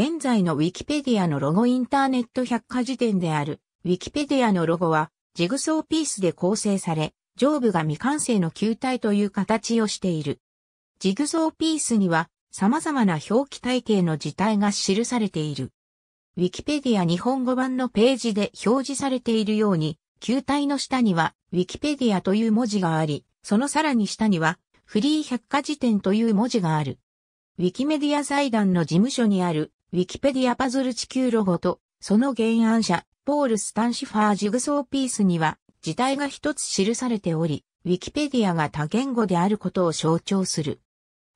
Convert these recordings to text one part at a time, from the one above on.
現在のウィキペディアのロゴインターネット百科事典である、ウィキペディアのロゴは、ジグソーピースで構成され、上部が未完成の球体という形をしている。ジグソーピースには、様々な表記体系の字体が記されている。ウィキペディア日本語版のページで表示されているように、球体の下には、ウィキペディアという文字があり、そのさらに下には、フリー百科事典という文字がある。ウィキメディア財団の事務所にあるウィキペディアパズル地球ロゴと、その原案者、ポール・スタンシファージグソーピースには、字体が一つ記されており、ウィキペディアが多言語であることを象徴する。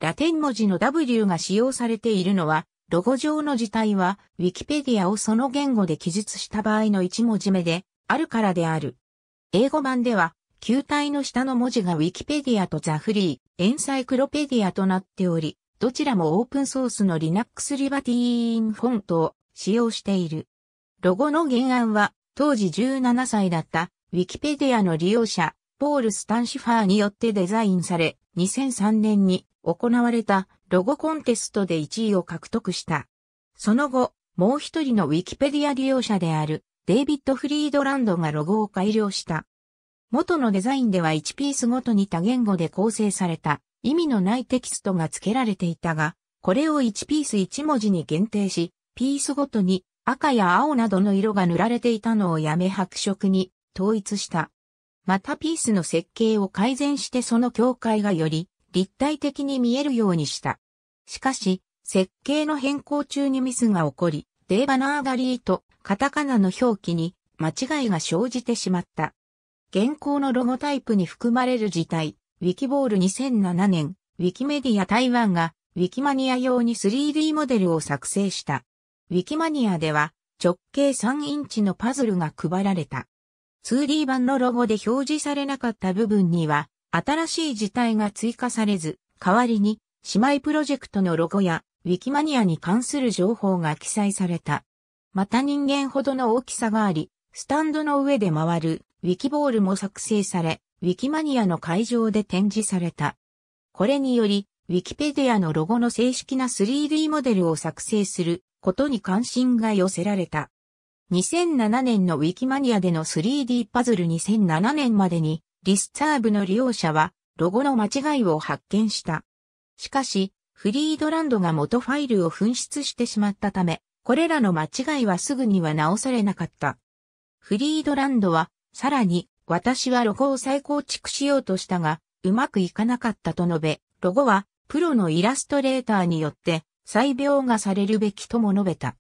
ラテン文字の W が使用されているのは、ロゴ上の字体は、ウィキペディアをその言語で記述した場合の1文字目で、あるからである。英語版では、球体の下の文字がウィキペディアとザフリー、エンサイクロペディアとなっており、どちらもオープンソースの Linux Liberty フォントを使用している。ロゴの原案は、当時17歳だった、Wikipedia の利用者、ポール・スタンシファーによってデザインされ、2003年に行われたロゴコンテストで1位を獲得した。その後、もう一人の Wikipedia 利用者であるデイビッド・フリードランドがロゴを改良した。元のデザインでは1ピースごとに多言語で構成された意味のないテキストが付けられていたが、これを1ピース1文字に限定し、ピースごとに赤や青などの色が塗られていたのをやめ白色に統一した。またピースの設計を改善してその境界がより立体的に見えるようにした。しかし、設計の変更中にミスが起こり、デーバナーガリーとカタカナの表記に間違いが生じてしまった。現行のロゴタイプに含まれる字体、ウィキボール2007年、ウィキメディア台湾が、ウィキマニア用に 3D モデルを作成した。ウィキマニアでは、直径3インチのパズルが配られた。2D 版のロゴで表示されなかった部分には、新しい字体が追加されず、代わりに、姉妹プロジェクトのロゴや、ウィキマニアに関する情報が記載された。また人間ほどの大きさがあり、スタンドの上で回るウィキボールも作成され、ウィキマニアの会場で展示された。これにより、ウィキペディアのロゴの正式な 3D モデルを作成することに関心が寄せられた。2007年のウィキマニアでの 3D パズル2007年までに、リスツァーブの利用者は、ロゴの間違いを発見した。しかし、フリードランドが元ファイルを紛失してしまったため、これらの間違いはすぐには直されなかった。フリードランドは、さらに、私はロゴを再構築しようとしたが、うまくいかなかったと述べ、ロゴはプロのイラストレーターによって再描画されるべきとも述べた。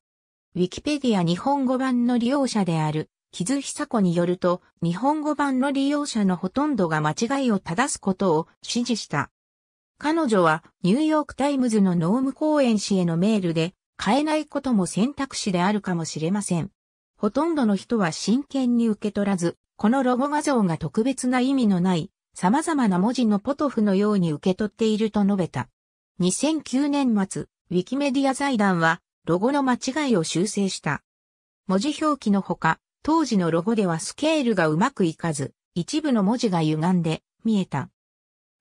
ウィキペディア日本語版の利用者である、木津久子によると、日本語版の利用者のほとんどが間違いを正すことを指示した。彼女はニューヨークタイムズのノーム公演誌へのメールで、変えないことも選択肢であるかもしれません。ほとんどの人は真剣に受け取らず、このロゴ画像が特別な意味のない様々な文字のポトフのように受け取っていると述べた。2009年末、ウィキメディア財団はロゴの間違いを修正した。文字表記のほか、当時のロゴではスケールがうまくいかず、一部の文字が歪んで見えた。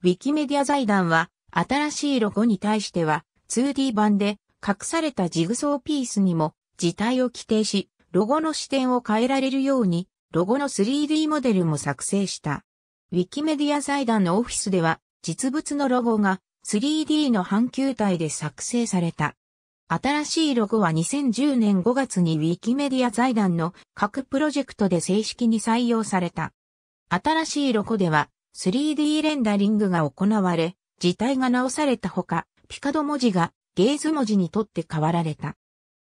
ウィキメディア財団は新しいロゴに対しては 2D 版で隠されたジグソーピースにも字体を規定し、ロゴの視点を変えられるようにロゴの 3D モデルも作成した。ウィキメディア財団のオフィスでは、実物のロゴが 3D の半球体で作成された。新しいロゴは2010年5月にウィキメディア財団の各プロジェクトで正式に採用された。新しいロゴでは 3D レンダリングが行われ、字体が直されたほか、ピカド文字がゲーズ文字にとって変わられた。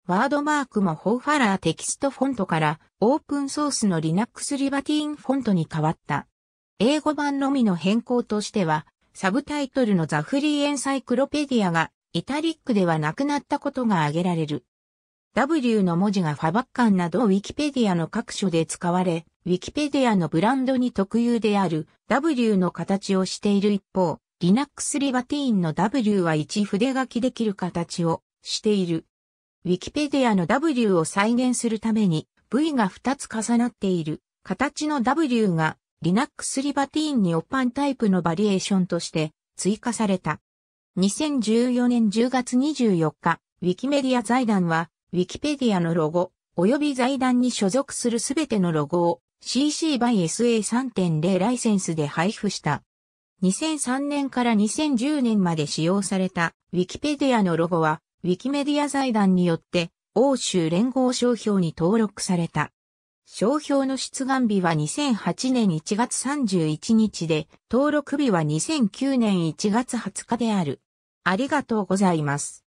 ワードマークもホーファラーテキストフォントからオープンソースの Linux リ i ティー t i n e フォントに変わった。英語版のみの変更としては、サブタイトルのザフリーエンサイクロペディアがイタリックではなくなったことが挙げられる。W の文字がファバッカンなどウィキペディアの各所で使われ、ウィキペディアのブランドに特有である W の形をしている一方、Linux リ i ティー t i n e の W は一筆書きできる形をしている。ウィキペディアの W を再現するために V が2つ重なっている形の W が Linux l i b ィー t i n e にオパンタイプのバリエーションとして追加された。2014年10月24日、ウィキメディア財団は、ウィキペディアのロゴ、及び財団に所属するすべてのロゴを CC by SA3.0 ライセンスで配布した。2003年から2010年まで使用されたウィキペディアのロゴはウィキメディア財団によって欧州連合商標に登録された。商標の出願日は2008年1月31日で、登録日は2009年1月20日である。ありがとうございます。